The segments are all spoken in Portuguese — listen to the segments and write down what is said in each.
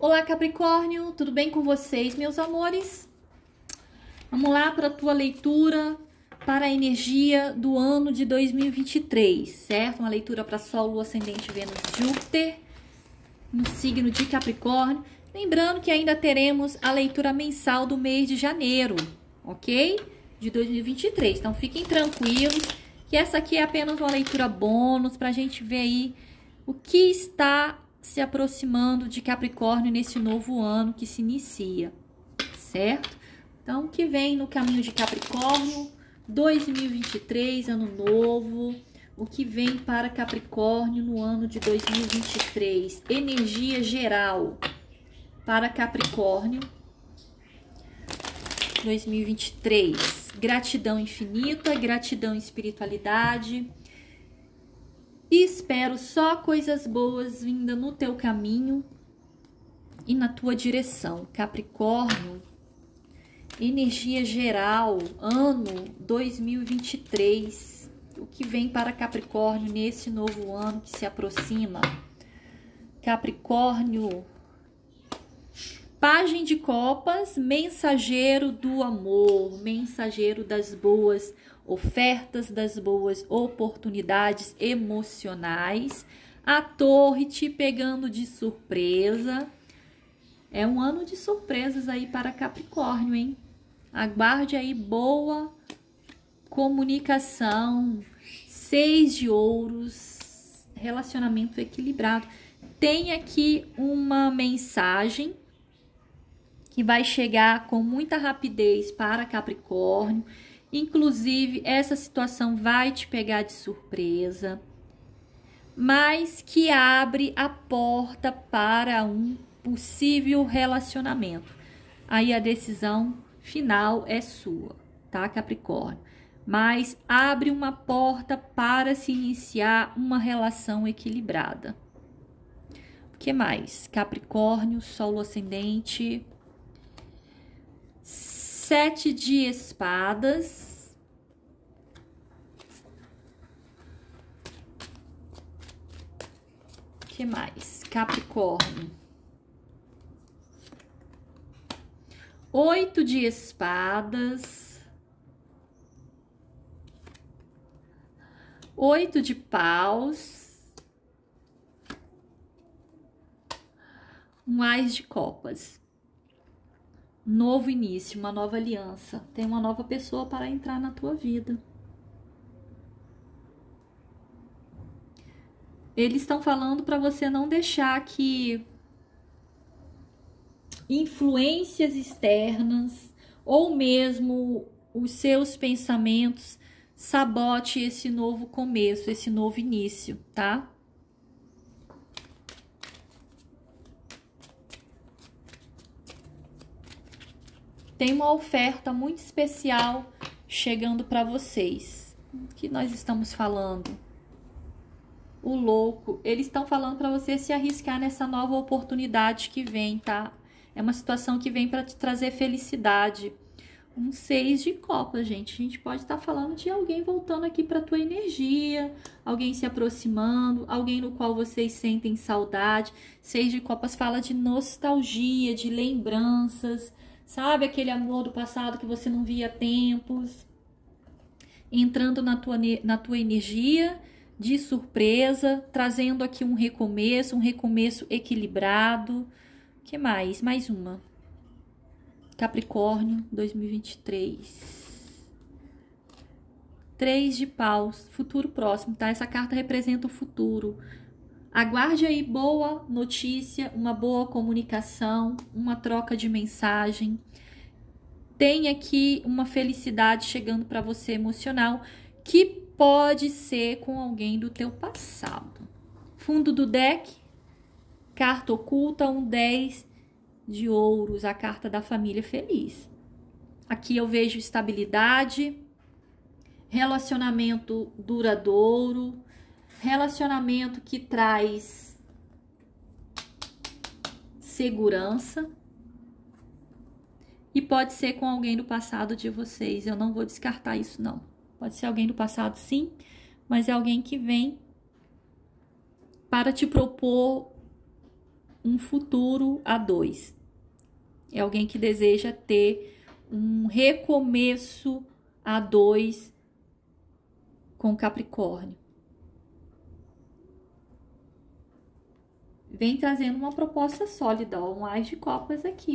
Olá, Capricórnio, tudo bem com vocês, meus amores? Vamos lá para a tua leitura para a energia do ano de 2023, certo? Uma leitura para Sol, Lua, Ascendente, Vênus, Júpiter, no signo de Capricórnio. Lembrando que ainda teremos a leitura mensal do mês de janeiro, ok? De 2023. Então fiquem tranquilos, que essa aqui é apenas uma leitura bônus para a gente ver aí o que está se aproximando de Capricórnio nesse novo ano que se inicia, certo? Então, que vem no caminho de Capricórnio, 2023, ano novo, o que vem para Capricórnio no ano de 2023? Energia geral para Capricórnio 2023. Gratidão infinita, gratidão espiritualidade, e espero só coisas boas vinda no teu caminho e na tua direção. Capricórnio, energia geral, ano 2023. O que vem para Capricórnio nesse novo ano que se aproxima? Capricórnio, Pagem de Copas, mensageiro do amor, mensageiro das boas ofertas, das boas oportunidades emocionais. A Torre te pegando de surpresa. É um ano de surpresas aí para Capricórnio, hein? Aguarde aí boa comunicação, seis de ouros, relacionamento equilibrado. Tem aqui uma mensagem que vai chegar com muita rapidez para Capricórnio. Inclusive, essa situação vai te pegar de surpresa, mas que abre a porta para um possível relacionamento. Aí a decisão final é sua, tá, Capricórnio? Mas abre uma porta para se iniciar uma relação equilibrada. O que mais? Capricórnio, Sol ascendente, sete de espadas. que mais? Capricórnio. Oito de espadas. Oito de paus. Um ás de copas novo início, uma nova aliança. Tem uma nova pessoa para entrar na tua vida. Eles estão falando para você não deixar que influências externas ou mesmo os seus pensamentos sabote esse novo começo, esse novo início, tá? tem uma oferta muito especial chegando para vocês. O que nós estamos falando? O louco. Eles estão falando para você se arriscar nessa nova oportunidade que vem, tá? É uma situação que vem para te trazer felicidade. Um seis de copa, gente. A gente pode estar tá falando de alguém voltando aqui para tua energia, alguém se aproximando, alguém no qual vocês sentem saudade. Seis de copas fala de nostalgia, de lembranças, Sabe aquele amor do passado que você não via há tempos? Entrando na tua, na tua energia de surpresa, trazendo aqui um recomeço, um recomeço equilibrado. Que mais? Mais uma. Capricórnio 2023. Três de paus, futuro próximo, tá? Essa carta representa o futuro. Aguarde aí boa notícia, uma boa comunicação, uma troca de mensagem. Tem aqui uma felicidade chegando para você emocional que pode ser com alguém do teu passado. Fundo do deck, carta oculta, um 10 de ouros, a carta da família feliz. Aqui eu vejo estabilidade, relacionamento duradouro, Relacionamento que traz segurança. E pode ser com alguém do passado de vocês. Eu não vou descartar isso, não. Pode ser alguém do passado, sim, mas é alguém que vem para te propor um futuro a dois. É alguém que deseja ter um recomeço a dois com Capricórnio. vem trazendo uma proposta sólida, ó, um Ás de Copas aqui.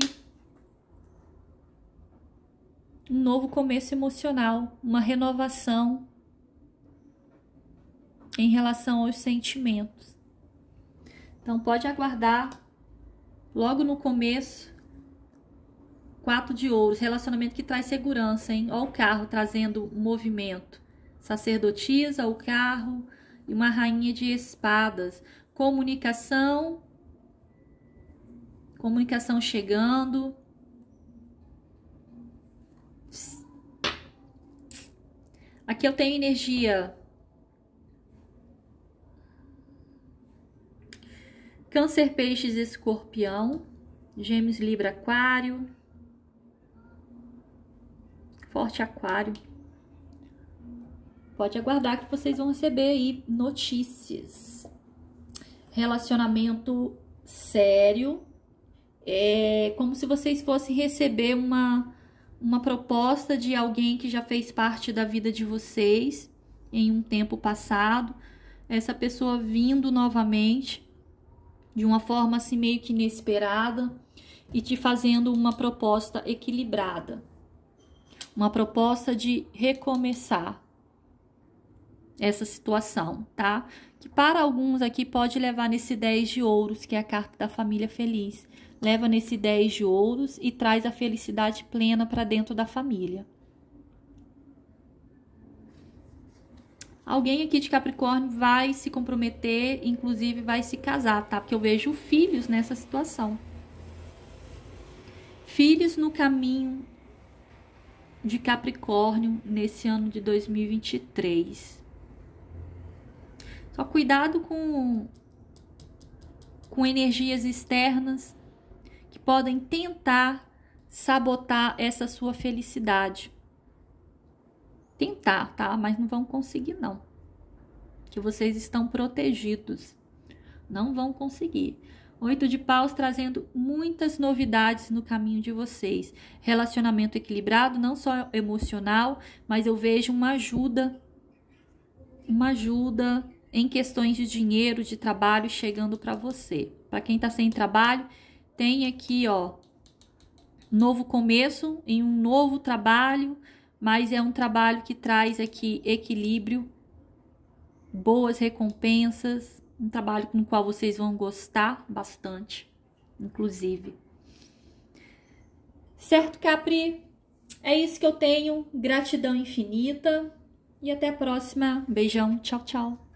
Um novo começo emocional, uma renovação em relação aos sentimentos. Então, pode aguardar logo no começo. Quatro de ouros, relacionamento que traz segurança, hein? Ó o carro trazendo movimento. Sacerdotisa, o carro e uma rainha de espadas comunicação, comunicação chegando. Aqui eu tenho energia Câncer, Peixes, Escorpião, Gêmeos, Libra, Aquário. Forte Aquário. Pode aguardar que vocês vão receber aí notícias relacionamento sério, é como se vocês fossem receber uma, uma proposta de alguém que já fez parte da vida de vocês em um tempo passado, essa pessoa vindo novamente de uma forma assim meio que inesperada e te fazendo uma proposta equilibrada, uma proposta de recomeçar, essa situação, tá? Que para alguns aqui pode levar nesse 10 de ouros, que é a carta da família feliz. Leva nesse 10 de ouros e traz a felicidade plena para dentro da família. Alguém aqui de Capricórnio vai se comprometer, inclusive vai se casar, tá? Porque eu vejo filhos nessa situação. Filhos no caminho de Capricórnio nesse ano de 2023. Só cuidado com, com energias externas que podem tentar sabotar essa sua felicidade. Tentar, tá? Mas não vão conseguir, não. Que vocês estão protegidos. Não vão conseguir. Oito de paus trazendo muitas novidades no caminho de vocês. Relacionamento equilibrado, não só emocional, mas eu vejo uma ajuda, uma ajuda em questões de dinheiro, de trabalho chegando para você. Para quem está sem trabalho, tem aqui, ó, novo começo em um novo trabalho, mas é um trabalho que traz aqui equilíbrio, boas recompensas, um trabalho no qual vocês vão gostar bastante, inclusive. Certo, Capri? É isso que eu tenho. Gratidão infinita. E até a próxima. Beijão. Tchau, tchau.